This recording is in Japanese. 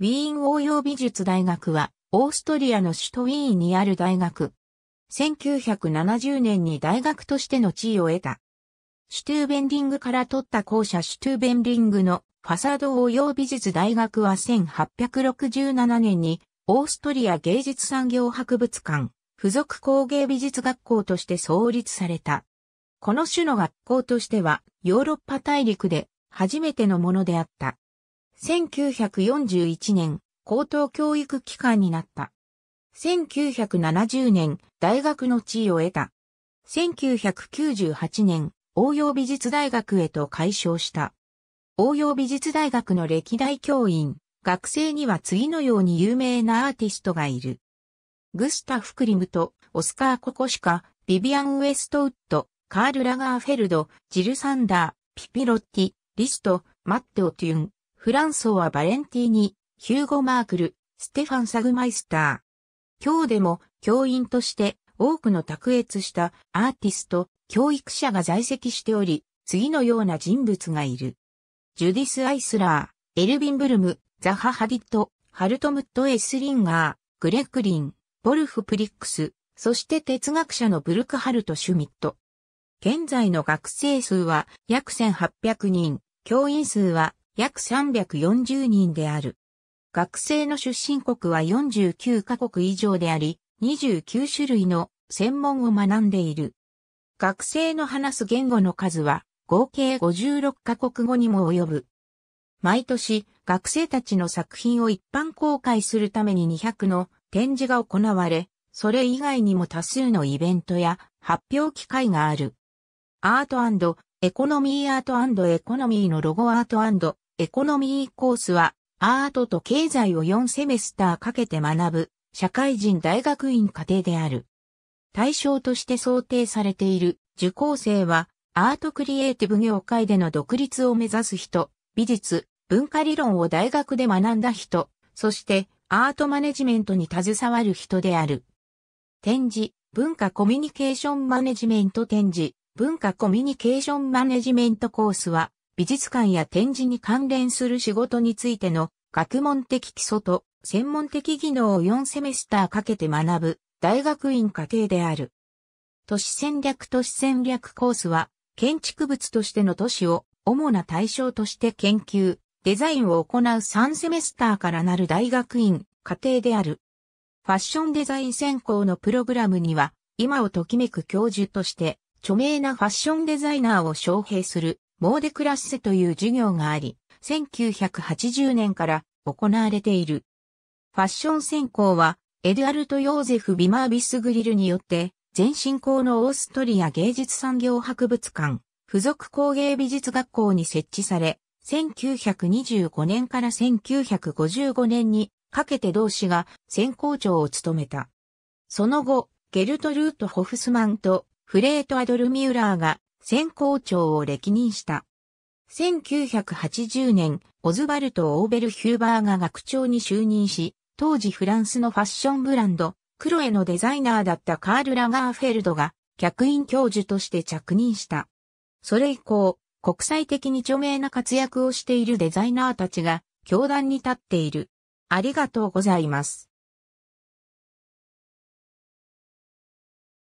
ウィーン応用美術大学は、オーストリアの首都ウィーンにある大学。1970年に大学としての地位を得た。シュトゥーベンディングから取った校舎シュトゥーベンディングのファサード応用美術大学は1867年にオーストリア芸術産業博物館付属工芸美術学校として創立された。この種の学校としてはヨーロッパ大陸で初めてのものであった。1941年、高等教育機関になった。1970年、大学の地位を得た。1998年、応用美術大学へと改称した。応用美術大学の歴代教員、学生には次のように有名なアーティストがいる。グスタフ・クリムト、オスカー・ココシカ、ビビアン・ウェストウッド、カール・ラガーフェルド、ジル・サンダー、ピピロッティ、リスト、マッテオ・テュン、フランソワ・バレンティーニ、ヒューゴ・マークル、ステファン・サグマイスター。今日でも教員として多くの卓越したアーティスト、教育者が在籍しており、次のような人物がいる。ジュディス・アイスラー、エルヴィン・ブルム、ザハ・ハディット、ハルトムット・エスリンガー、グレクリン、ボルフ・プリックス、そして哲学者のブルクハルト・シュミット。現在の学生数は約1800人、教員数は約340人である。学生の出身国は49カ国以上であり、29種類の専門を学んでいる。学生の話す言語の数は合計56カ国語にも及ぶ。毎年、学生たちの作品を一般公開するために200の展示が行われ、それ以外にも多数のイベントや発表機会がある。アートエコノミーアートエコノミーのロゴアートエコノミーコースは、アートと経済を4セメスターかけて学ぶ、社会人大学院課程である。対象として想定されている受講生は、アートクリエイティブ業界での独立を目指す人、美術、文化理論を大学で学んだ人、そしてアートマネジメントに携わる人である。展示、文化コミュニケーションマネジメント展示、文化コミュニケーションマネジメントコースは、美術館や展示に関連する仕事についての学問的基礎と専門的技能を4セメスターかけて学ぶ大学院課程である。都市戦略都市戦略コースは建築物としての都市を主な対象として研究、デザインを行う3セメスターからなる大学院課程である。ファッションデザイン専攻のプログラムには今をときめく教授として著名なファッションデザイナーを招聘するモーデクラッセという授業があり、1980年から行われている。ファッション専攻は、エドアルト・ヨーゼフ・ビマービスグリルによって、全新校のオーストリア芸術産業博物館、附属工芸美術学校に設置され、1925年から1955年にかけて同志が専攻長を務めた。その後、ゲルト・ルート・ホフスマンとフレート・アドル・ミューラーが先行長を歴任した。1980年、オズバルト・オーベル・ヒューバーが学長に就任し、当時フランスのファッションブランド、クロエのデザイナーだったカール・ラガーフェルドが、客員教授として着任した。それ以降、国際的に著名な活躍をしているデザイナーたちが、教壇に立っている。ありがとうございます。